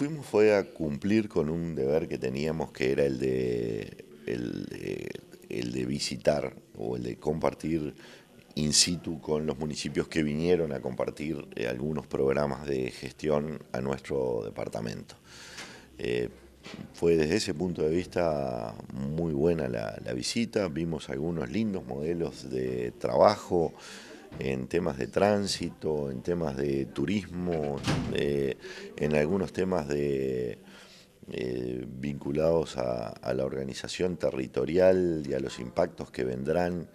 fuimos fue a cumplir con un deber que teníamos, que era el de, el visitar o el de compartir in situ con los municipios que vinieron a compartir eh, algunos programas de gestión a nuestro departamento. Eh, fue desde ese punto de vista muy buena la, la visita, vimos algunos lindos modelos de trabajo, en temas de tránsito, en temas de turismo, eh, en algunos temas de, eh, vinculados a, la organización territorial y a los impactos que vendrán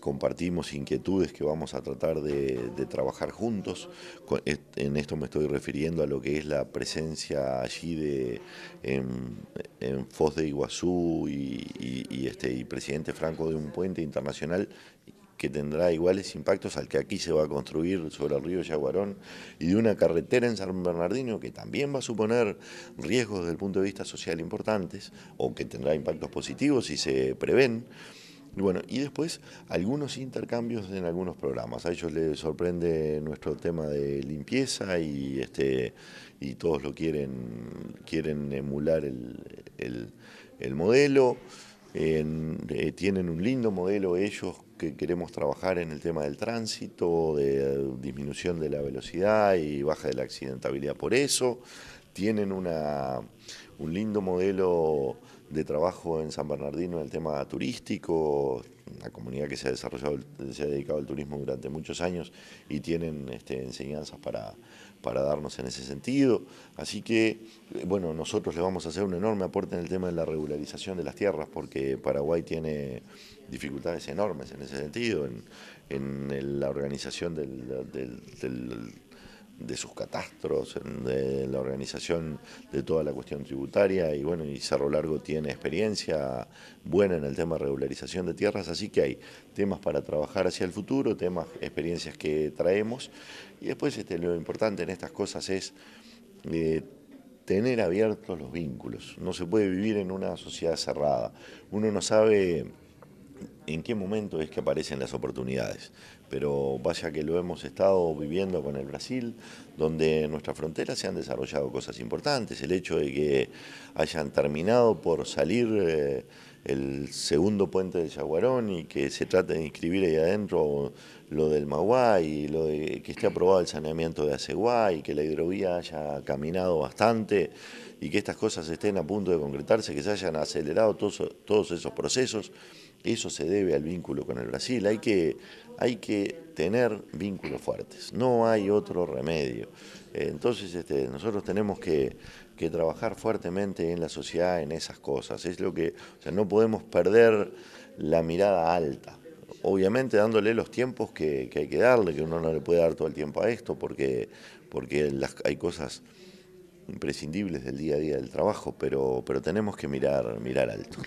compartimos inquietudes que vamos a tratar de, trabajar juntos. En esto me estoy refiriendo a lo que es la presencia allí de en, Foz de Iguazú este, y Presidente Franco de un puente internacional que tendrá iguales impactos al que aquí se va a construir sobre el río Yaguarón y de una carretera en San Bernardino que también va a suponer riesgos desde el punto de vista social importantes o que tendrá impactos positivos si se prevén. Y bueno, y después algunos intercambios en algunos programas. A ellos les sorprende nuestro tema de limpieza y este y todos lo quieren quieren emular el, modelo. Eh, tienen un lindo modelo ellos que queremos trabajar en el tema del tránsito, de disminución de la velocidad y baja de la accidentabilidad por eso. Tienen una, un lindo modelo de trabajo en San Bernardino en el tema turístico, la comunidad que se ha desarrollado, se ha dedicado al turismo durante muchos años y tienen este, enseñanzas para, para darnos en ese sentido. Así que, bueno, nosotros le vamos a hacer un enorme aporte en el tema de la regularización de las tierras, porque Paraguay tiene dificultades enormes en ese sentido, en, la organización del, del de sus catastros, de la organización de toda la cuestión tributaria y bueno, y Cerro Largo tiene experiencia buena en el tema de regularización de tierras, así que hay temas para trabajar hacia el futuro, temas, experiencias que traemos y después este, lo importante en estas cosas es eh, tener abiertos los vínculos, no se puede vivir en una sociedad cerrada, uno no sabe en qué momento es que aparecen las oportunidades. Pero vaya que lo hemos estado viviendo con el Brasil, donde en nuestra frontera se han desarrollado cosas importantes. El hecho de que hayan terminado por salir eh, el segundo puente de Yaguarón y que se trate de inscribir ahí adentro lo del Maguay, lo de que esté aprobado el saneamiento de y que la hidrovía haya caminado bastante y que estas cosas estén a punto de concretarse, que se hayan acelerado todos, todos esos procesos, eso se debe al vínculo con el Brasil. Hay que, hay que tener vínculos fuertes, no hay otro remedio. Entonces este, nosotros tenemos que, que, trabajar fuertemente en la sociedad, en esas cosas. Es lo que, o sea, no podemos perder la mirada alta obviamente dándole los tiempos que, hay que darle, que uno no le puede dar todo el tiempo a esto, porque, porque hay cosas imprescindibles del día a día del trabajo, pero, pero tenemos que mirar, mirar alto.